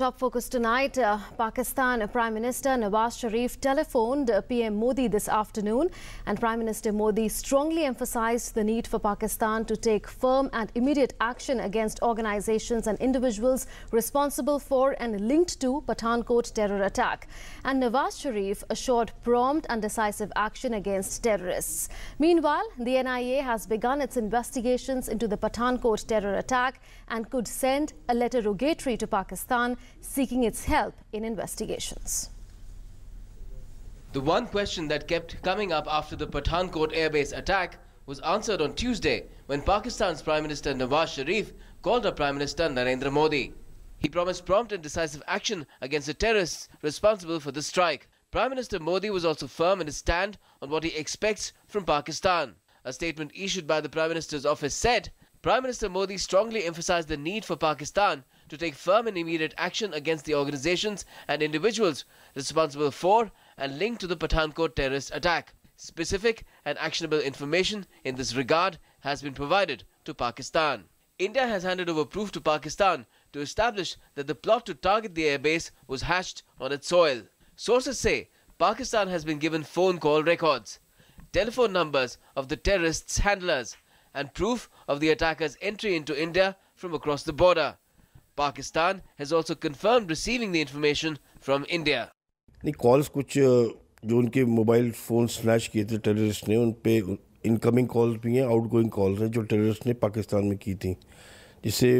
Top focus tonight, uh, Pakistan Prime Minister Nawaz Sharif telephoned uh, PM Modi this afternoon and Prime Minister Modi strongly emphasized the need for Pakistan to take firm and immediate action against organizations and individuals responsible for and linked to Pathankot terror attack. And Nawaz Sharif assured prompt and decisive action against terrorists. Meanwhile, the NIA has begun its investigations into the Pathankot terror attack and could send a letter rogatory to Pakistan seeking its help in investigations. The one question that kept coming up after the Pathankot airbase attack was answered on Tuesday when Pakistan's Prime Minister Nawaz Sharif called on Prime Minister Narendra Modi. He promised prompt and decisive action against the terrorists responsible for the strike. Prime Minister Modi was also firm in his stand on what he expects from Pakistan. A statement issued by the Prime Minister's office said Prime Minister Modi strongly emphasized the need for Pakistan to take firm and immediate action against the organizations and individuals responsible for and linked to the Pathankot terrorist attack. Specific and actionable information in this regard has been provided to Pakistan. India has handed over proof to Pakistan to establish that the plot to target the airbase was hatched on its soil. Sources say Pakistan has been given phone call records, telephone numbers of the terrorists' handlers, and proof of the attackers' entry into India from across the border. Pakistan has also confirmed receiving the information from India. The calls कुछ जो उनके mobile phone snatch किए थे terrorist ने उन पे incoming calls भी हैं आउटगोइंग कॉल्स हैं जो टेररिस्ट ने पाकिस्तान में की थी जिससे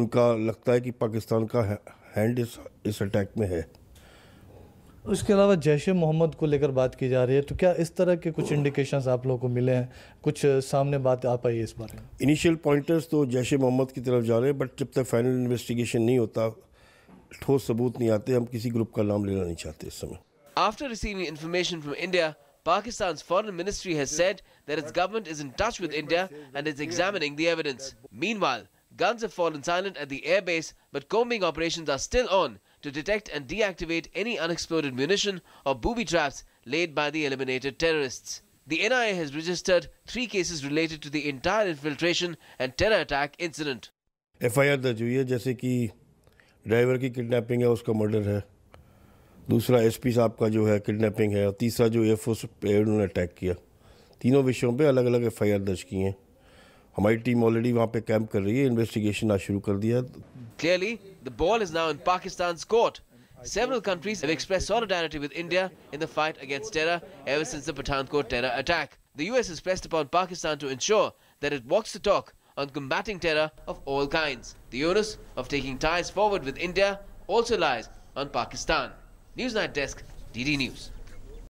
उनका लगता है कि पाकिस्तान का हैंड इस इस अटैक में है उसके अलावा जैश मोहम्मद को लेकर बात की जा रही है तो क्या इस तरह के कुछ इंडिकेशंस आप लोगों को मिले हैं कुछ सामने बात आ पाई है इस बारे में इनिशियल पॉइंटर्स तो जैश मोहम्मद की तरफ जा रहे हैं बट जब तक फाइनल इन्वेस्टिगेशन नहीं होता ठोस सबूत नहीं आते हम किसी ग्रुप का नाम लेना नहीं चाहते इस समय After receiving information from India, Pakistan's foreign ministry has said that its government is in touch with India and is examining the evidence. Meanwhile, guns have fallen silent at the airbase, but combing operations are still on to detect and deactivate any unexploded munition or booby traps laid by the eliminated terrorists. The NIA has registered three cases related to the entire infiltration and terror attack incident. FIR दर्ज हुई है जैसे कि driver की kidnapping है उसका murder है दूसरा एसपी साहब का जो है किडनैपिंग है और तीसरा जो एयर फोर्स पे उन्होंने अटैक किया तीनों विषयों पे अलग अलग एफ दर्ज की हैं हमारी टीम ऑलरेडी वहाँ पे कैंप कर रही है इन्वेस्टिगेशन आज शुरू कर दिया है Clearly, the ball is now in Pakistan's court. Several countries have expressed solidarity with India in the fight against terror ever since the Pathankot terror attack. The US has pressed upon Pakistan to ensure that it walks the talk on combating terror of all kinds. The onus of taking ties forward with India also lies on Pakistan. Newsnight Desk, DD News.